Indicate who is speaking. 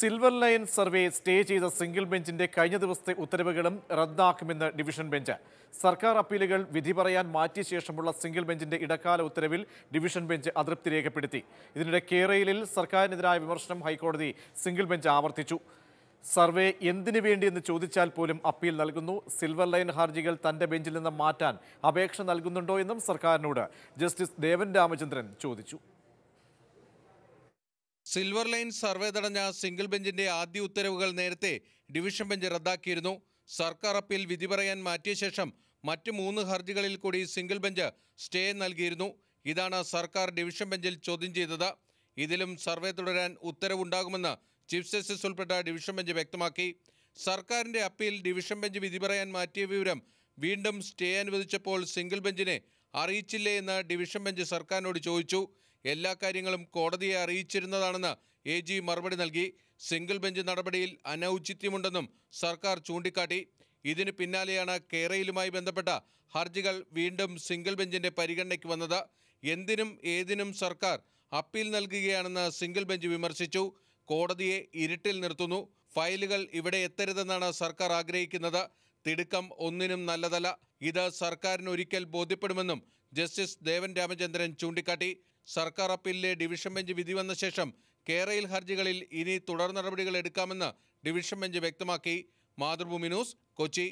Speaker 1: silver line survey stay ചെയ്ത single ബെഞ്ചിന്റെ കഴിഞ്ഞ ദിവസത്തെ ഉത്തരവുകളും റദ്ദാക്കുമെന്ന് ഡിവിഷൻ ബെഞ്ച് സർക്കാർ അപ്പീലുകൾ വിധി പറയാൻ മാറ്റിയ ശേഷമുള്ള സിംഗിൾ ബെഞ്ചിന്റെ ഇടക്കാല ഉത്തരവിൽ ഡിവിഷൻ ബെഞ്ച് അതൃപ്തി രേഖപ്പെടുത്തി ഇതിനിടെ കേരളയിൽ സർക്കാരിനെതിരായ വിമർശനം ഹൈക്കോടതി സിംഗിൾ ബെഞ്ച് ആവർത്തിച്ചു സർവേ എന്തിനു വേണ്ടിയെന്ന് ചോദിച്ചാൽ പോലും അപ്പീൽ നൽകുന്നു സിൽവർ ലൈൻ ഹർജികൾ തന്റെ ബെഞ്ചിൽ നിന്ന് മാറ്റാൻ അപേക്ഷ നൽകുന്നുണ്ടോ എന്നും സർക്കാരിനോട് ജസ്റ്റിസ് ദേവൻ രാമചന്ദ്രൻ ചോദിച്ചു സിൽവർ ലൈൻ സർവേ തടഞ്ഞ
Speaker 2: സിംഗിൾ ബെഞ്ചിന്റെ ആദ്യ ഉത്തരവുകൾ നേരത്തെ ഡിവിഷൻ ബെഞ്ച് റദ്ദാക്കിയിരുന്നു സർക്കാർ അപ്പീൽ വിധി പറയാൻ മാറ്റിയ ശേഷം മറ്റ് മൂന്ന് ഹർജികളിൽ കൂടി സിംഗിൾ ബെഞ്ച് സ്റ്റേ നൽകിയിരുന്നു ഇതാണ് സർക്കാർ ഡിവിഷൻ ബെഞ്ചിൽ ചോദ്യം ചെയ്തത് ഇതിലും സർവേ തുടരാൻ ഉത്തരവുണ്ടാകുമെന്ന് ചീഫ് ജസ്റ്റിസ് ഉൾപ്പെട്ട ഡിവിഷൻ ബെഞ്ച് വ്യക്തമാക്കി സർക്കാരിന്റെ അപ്പീൽ ഡിവിഷൻ ബെഞ്ച് വിധി പറയാൻ മാറ്റിയ വിവരം വീണ്ടും സ്റ്റേ അനുവദിച്ചപ്പോൾ സിംഗിൾ ബെഞ്ചിനെ അറിയിച്ചില്ലേ എന്ന് ഡിവിഷൻ ബെഞ്ച് സർക്കാരിനോട് ചോദിച്ചു എല്ലാ കാര്യങ്ങളും കോടതിയെ അറിയിച്ചിരുന്നതാണെന്ന് എ ജി മറുപടി നൽകി സിംഗിൾ ബെഞ്ച് നടപടിയിൽ അനൌചിത്യമുണ്ടെന്നും സർക്കാർ ചൂണ്ടിക്കാട്ടി ഇതിന് പിന്നാലെയാണ് കേരയിലുമായി ബന്ധപ്പെട്ട ഹർജികൾ വീണ്ടും സിംഗിൾ ബെഞ്ചിന്റെ പരിഗണനയ്ക്ക് വന്നത് എന്തിനും ഏതിനും സർക്കാർ അപ്പീൽ നൽകുകയാണെന്ന് സിംഗിൾ ബെഞ്ച് വിമർശിച്ചു കോടതിയെ ഇരുട്ടിൽ നിർത്തുന്നു ഫയലുകൾ ഇവിടെ എത്തരുതെന്നാണ് സർക്കാർ ആഗ്രഹിക്കുന്നത് തിടുക്കം ഒന്നിനും നല്ലതല്ല ഇത് സർക്കാരിന് ഒരിക്കൽ ബോധ്യപ്പെടുമെന്നും ജസ്റ്റിസ് ദേവൻ രാമചന്ദ്രൻ ചൂണ്ടിക്കാട്ടി സർക്കാർ അപ്പീലിലെ ഡിവിഷൻ ബെഞ്ച് വിധി വന്ന ശേഷം കേരയിൽ ഹർജികളിൽ ഇനി തുടർ നടപടികൾ എടുക്കാമെന്ന് ഡിവിഷൻ ബെഞ്ച് വ്യക്തമാക്കി മാതൃഭൂമി ന്യൂസ് കൊച്ചി